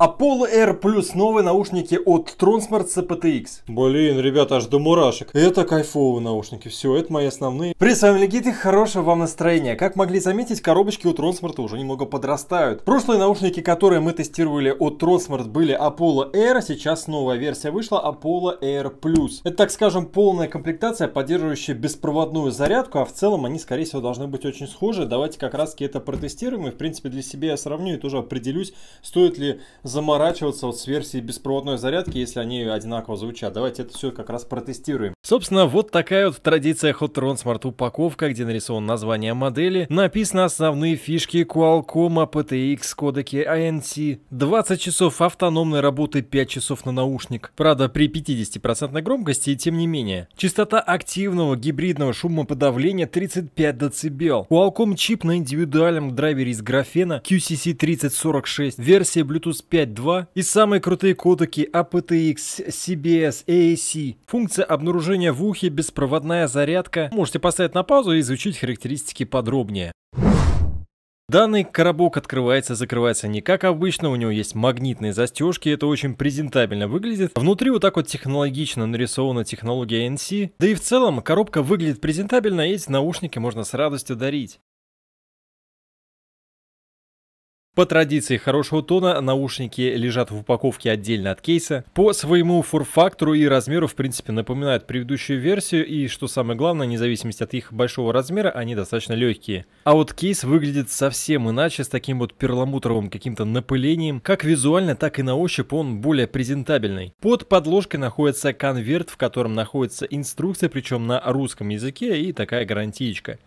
Apollo R плюс новые наушники от Tronsmart CPTX. Блин, ребята, аж до мурашек. Это кайфовые наушники, все, это мои основные. Привет, с вами Легит и хорошего вам настроения. Как могли заметить, коробочки у Tronsmart уже немного подрастают. Прошлые наушники, которые мы тестировали от Tronsmart, были Apollo R, а сейчас новая версия вышла Apollo R Plus. Это, так скажем, полная комплектация, поддерживающая беспроводную зарядку, а в целом они, скорее всего, должны быть очень схожи. Давайте как раз таки это протестируем и, в принципе, для себя я сравню и тоже определюсь, стоит ли заморачиваться вот с версией беспроводной зарядки, если они одинаково звучат. Давайте это все как раз протестируем. Собственно, вот такая вот в традициях от Tron Smart упаковка, где нарисовано название модели, написаны основные фишки Qualcomm PTX кодеки ANC, 20 часов автономной работы, 5 часов на наушник. Правда, при 50% громкости, тем не менее. Частота активного гибридного шумоподавления 35 дБ. Qualcomm чип на индивидуальном драйвере из графена QCC3046, версия Bluetooth 5 5.2 и самые крутые кодеки APTX, CBS, AAC. Функция обнаружения в ухе, беспроводная зарядка. Можете поставить на паузу и изучить характеристики подробнее. Данный коробок открывается и закрывается не как обычно, у него есть магнитные застежки, это очень презентабельно выглядит. Внутри вот так вот технологично нарисована технология NC, да и в целом коробка выглядит презентабельно, и эти наушники можно с радостью дарить. По традиции хорошего тона наушники лежат в упаковке отдельно от кейса. По своему форфактору и размеру, в принципе, напоминают предыдущую версию, и что самое главное, вне зависимости от их большого размера, они достаточно легкие. А вот кейс выглядит совсем иначе, с таким вот перламутровым каким-то напылением. Как визуально, так и на ощупь он более презентабельный. Под подложкой находится конверт, в котором находится инструкция, причем на русском языке, и такая гарантиечка.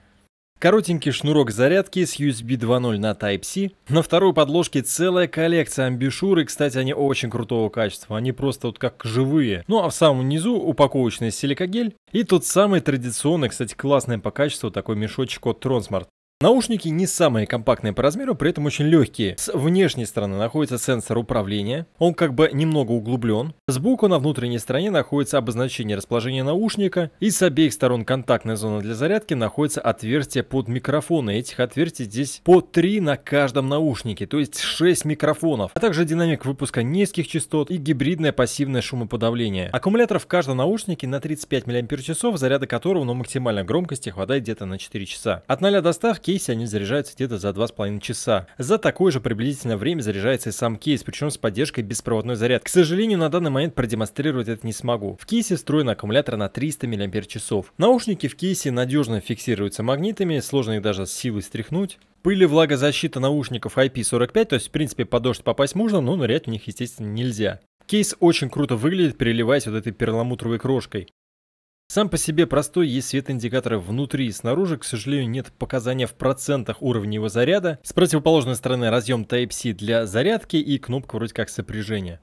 Коротенький шнурок зарядки с USB 2.0 на Type-C. На второй подложке целая коллекция амбишюр, и, кстати, они очень крутого качества, они просто вот как живые. Ну а в самом низу упаковочный силикогель и тот самый традиционный, кстати, классный по качеству такой мешочек от Tronsmart. Наушники не самые компактные по размеру, при этом очень легкие. С внешней стороны находится сенсор управления, он как бы немного углублен. Сбоку на внутренней стороне находится обозначение расположения наушника, и с обеих сторон контактной зоны для зарядки находится отверстие под микрофоны. Этих отверстий здесь по 3 на каждом наушнике, то есть 6 микрофонов, а также динамик выпуска низких частот и гибридное пассивное шумоподавление. Аккумулятор в каждом наушнике на 35 мАч, заряда которого на максимальной громкости хватает где-то на 4 часа. От 0 до 100 кейсе они заряжаются где-то за 2,5 часа. За такое же приблизительное время заряжается и сам кейс, причем с поддержкой беспроводной заряд. К сожалению, на данный момент продемонстрировать это не смогу. В кейсе встроен аккумулятор на 300 мАч. Наушники в кейсе надежно фиксируются магнитами, сложно их даже с силой стряхнуть. Пыль влагозащита наушников IP45, то есть в принципе под дождь попасть можно, но нырять в них естественно нельзя. Кейс очень круто выглядит, переливаясь вот этой перламутровой крошкой. Сам по себе простой есть свет индикатора внутри и снаружи, к сожалению, нет показания в процентах уровня его заряда. С противоположной стороны разъем Type-C для зарядки и кнопка вроде как сопряжения.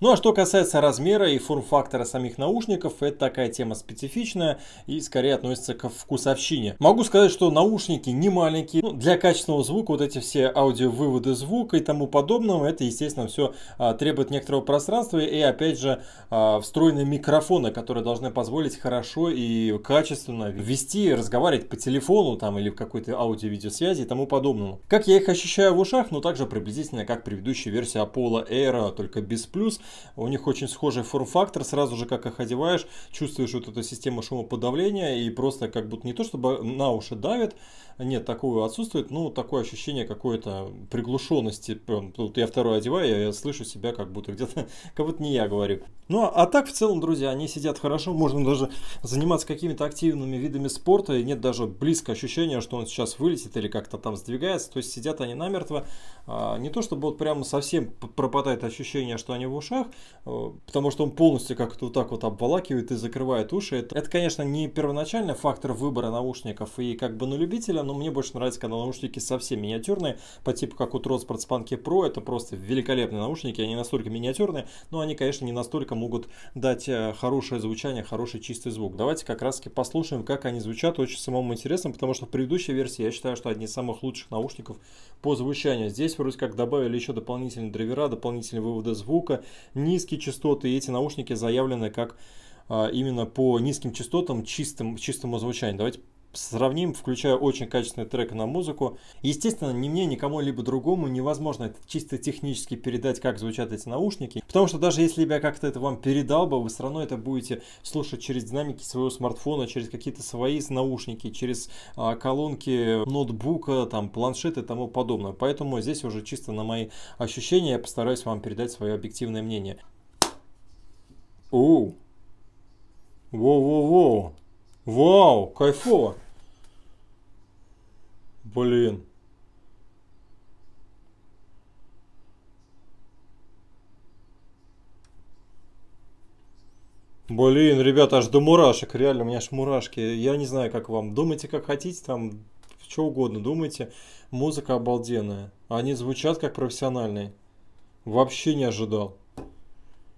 Ну а что касается размера и форм-фактора самих наушников, это такая тема специфичная и скорее относится к вкусовщине. Могу сказать, что наушники не маленькие. Ну, для качественного звука вот эти все аудиовыводы звука и тому подобного, это естественно все а, требует некоторого пространства и опять же а, встроенные микрофоны, которые должны позволить хорошо и качественно вести, разговаривать по телефону там или в какой-то аудио-видеосвязи и тому подобному. Как я их ощущаю в ушах, но ну, также приблизительно как предыдущая версия Apollo Air, только без плюс. У них очень схожий форм-фактор. Сразу же, как их одеваешь, чувствуешь вот эту систему шумоподавления и просто как будто не то, чтобы на уши давит, нет, такого отсутствует, ну, такое ощущение какой-то приглушенности. Прям, тут я второй одеваю, я слышу себя как будто где-то, как будто не я говорю. Ну, а так в целом, друзья, они сидят хорошо, можно даже заниматься какими-то активными видами спорта, и нет даже близко ощущения, что он сейчас вылетит или как-то там сдвигается, то есть сидят они намертво. А, не то чтобы вот прямо совсем пропадает ощущение, что они в ушах, ушах, э, потому что он полностью как-то вот так вот обволакивает и закрывает уши. Это, это, конечно, не первоначальный фактор выбора наушников и как бы на любителя, но мне больше нравится, когда наушники совсем миниатюрные, по типу как у трос Spanky Pro, это просто великолепные наушники, они настолько миниатюрные, но они, конечно, не настолько могут дать э, хорошее звучание, хороший чистый звук. Давайте как раз таки послушаем, как они звучат, очень самому интересно, потому что в предыдущей версии я считаю, что одни из самых лучших наушников по звучанию. Здесь вроде как добавили еще дополнительные драйвера, дополнительные выводы звука, низкие частоты, и эти наушники заявлены как а, именно по низким частотам, чистым, чистому звучанию. Давайте сравним, включая очень качественный трек на музыку. Естественно, ни мне, ни кому-либо другому невозможно это чисто технически передать, как звучат эти наушники, потому что даже если бы я как-то это вам передал бы, вы все равно это будете слушать через динамики своего смартфона, через какие-то свои наушники, через а, колонки ноутбука, там, планшеты и тому подобное. Поэтому здесь уже чисто на мои ощущения я постараюсь вам передать свое объективное мнение. Оу! Воу-воу-воу! Вау, кайфово. Блин. Блин, ребята, аж до мурашек, реально, у меня аж мурашки. Я не знаю, как вам. Думайте, как хотите, там, что угодно думайте. Музыка обалденная. Они звучат как профессиональные. Вообще не ожидал.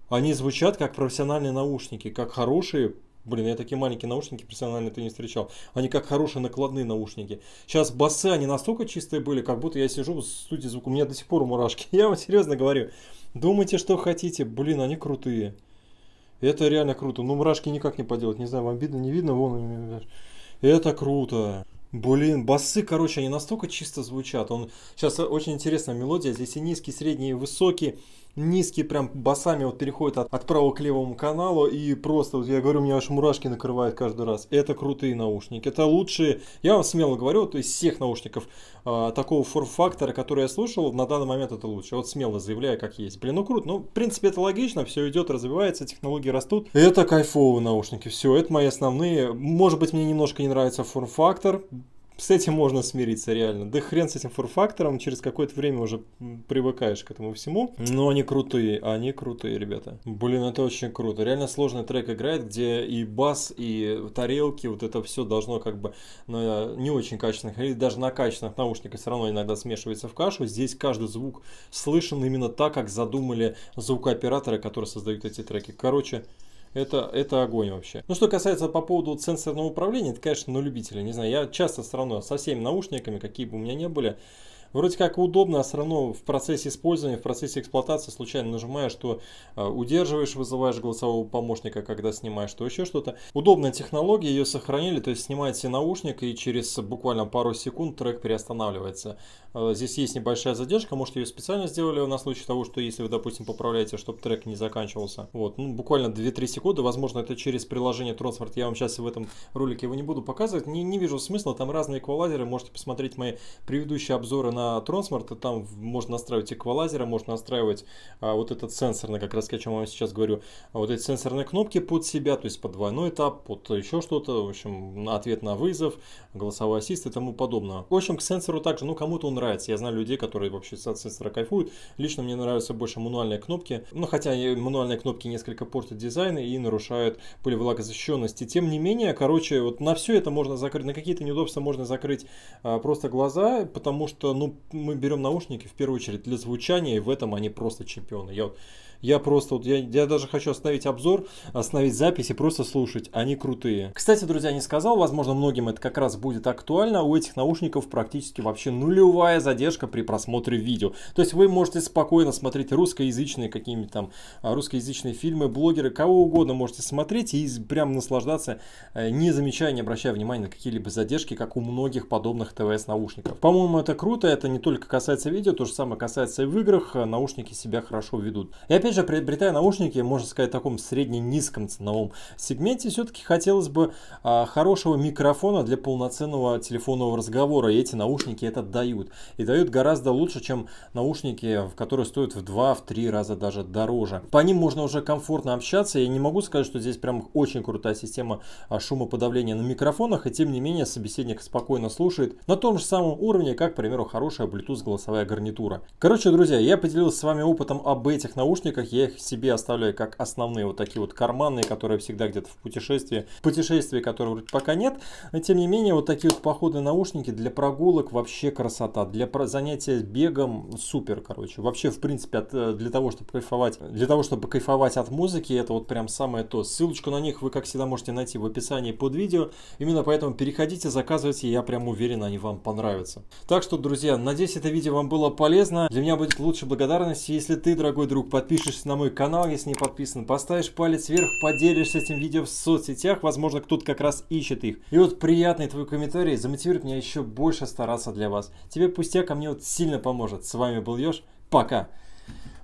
Они звучат как профессиональные наушники, как хорошие Блин, я такие маленькие наушники профессиональные ты не встречал. Они как хорошие накладные наушники. Сейчас басы, они настолько чистые были, как будто я сижу в студии звука. У меня до сих пор мурашки. Я вам серьезно говорю. Думайте, что хотите. Блин, они крутые. Это реально круто. Ну, мурашки никак не поделать. Не знаю, вам видно, не видно. Вон. Это круто. Блин, басы, короче, они настолько чисто звучат. Он... Сейчас очень интересная мелодия. Здесь и низкий, средний, средние, и высокие низкий, прям басами вот переходит от, от правого к левому каналу, и просто, вот я говорю, у меня аж мурашки накрывает каждый раз. Это крутые наушники, это лучшие, я вам смело говорю, то из всех наушников э, такого форм-фактора, который я слушал, на данный момент это лучше, вот смело заявляю, как есть. Блин, ну круто, ну, в принципе, это логично, все идет, развивается, технологии растут. Это кайфовые наушники, все, это мои основные. Может быть, мне немножко не нравится форм-фактор, с этим можно смириться реально. Да хрен с этим форфактором, через какое-то время уже привыкаешь к этому всему. Но они крутые, они крутые, ребята. Блин, это очень круто. Реально сложный трек играет, где и бас, и тарелки, вот это все должно как бы на не очень качественных, или даже на качественных наушниках все равно иногда смешивается в кашу. Здесь каждый звук слышен именно так, как задумали звукооператоры, которые создают эти треки. Короче, это, это огонь вообще. Ну, что касается по поводу сенсорного управления, это, конечно, на любителя. Не знаю, я часто все равно со всеми наушниками, какие бы у меня не были, Вроде как удобно, а все равно в процессе использования, в процессе эксплуатации случайно нажимаешь, что а, удерживаешь, вызываешь голосового помощника, когда снимаешь, то еще что-то. Удобная технология, ее сохранили, то есть снимаете наушник и через буквально пару секунд трек переостанавливается. А, здесь есть небольшая задержка, может ее специально сделали на случай того, что если вы, допустим, поправляете, чтобы трек не заканчивался. Вот, ну буквально 2-3 секунды, возможно, это через приложение Транспорт. Я вам сейчас в этом ролике его не буду показывать, не, не вижу смысла, там разные эквалайзеры, можете посмотреть мои предыдущие обзоры на на Трансмарт, там можно настраивать эквалайзеры, можно настраивать а, вот этот сенсорный, как раз о чем я вам сейчас говорю, а вот эти сенсорные кнопки под себя, то есть под двойной этап, под еще что-то, в общем, ответ на вызов, голосовой ассист и тому подобное. В общем, к сенсору также, ну, кому-то он нравится. Я знаю людей, которые вообще от сенсора кайфуют. Лично мне нравятся больше мануальные кнопки, ну, хотя мануальные кнопки несколько портят дизайн и нарушают пылевлагозащищенность. тем не менее, короче, вот на все это можно закрыть, на какие-то неудобства можно закрыть а, просто глаза, потому что, ну, мы берем наушники в первую очередь для звучания, и в этом они просто чемпионы. Я я просто, вот, я, я даже хочу остановить обзор, остановить запись и просто слушать. Они крутые. Кстати, друзья, не сказал, возможно, многим это как раз будет актуально. У этих наушников практически вообще нулевая задержка при просмотре видео. То есть вы можете спокойно смотреть русскоязычные какие-нибудь там а, русскоязычные фильмы, блогеры, кого угодно можете смотреть и прям наслаждаться, э, не замечая, не обращая внимания на какие-либо задержки, как у многих подобных ТВС-наушников. По-моему, это круто, это это не только касается видео, то же самое касается и в играх, наушники себя хорошо ведут. И опять же, приобретая наушники, можно сказать, в таком средне-низком ценовом сегменте, все-таки хотелось бы а, хорошего микрофона для полноценного телефонного разговора, и эти наушники это дают. И дают гораздо лучше, чем наушники, которые стоят в 2-3 раза даже дороже. По ним можно уже комфортно общаться, я не могу сказать, что здесь прям очень крутая система а, шумоподавления на микрофонах, и тем не менее собеседник спокойно слушает на том же самом уровне, как, к примеру, хороший хорошая Bluetooth голосовая гарнитура. Короче, друзья, я поделился с вами опытом об этих наушниках. Я их себе оставляю как основные вот такие вот карманные, которые всегда где-то в путешествии. В путешествии, которые вроде пока нет. Но тем не менее, вот такие вот походы наушники для прогулок вообще красота. Для занятия бегом супер, короче. Вообще, в принципе, от, э, для того, чтобы кайфовать, для того, чтобы кайфовать от музыки, это вот прям самое то. Ссылочку на них вы, как всегда, можете найти в описании под видео. Именно поэтому переходите, заказывайте, я прям уверен, они вам понравятся. Так что, друзья, Надеюсь, это видео вам было полезно. Для меня будет лучше благодарность, если ты, дорогой друг, подпишешься на мой канал, если не подписан, поставишь палец вверх, поделишься этим видео в соцсетях, возможно, кто-то как раз ищет их. И вот приятный твой комментарий замотивирует меня еще больше стараться для вас. Тебе пустяк, ко а мне вот сильно поможет. С вами был Ёж, пока!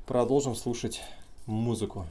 Продолжим слушать музыку.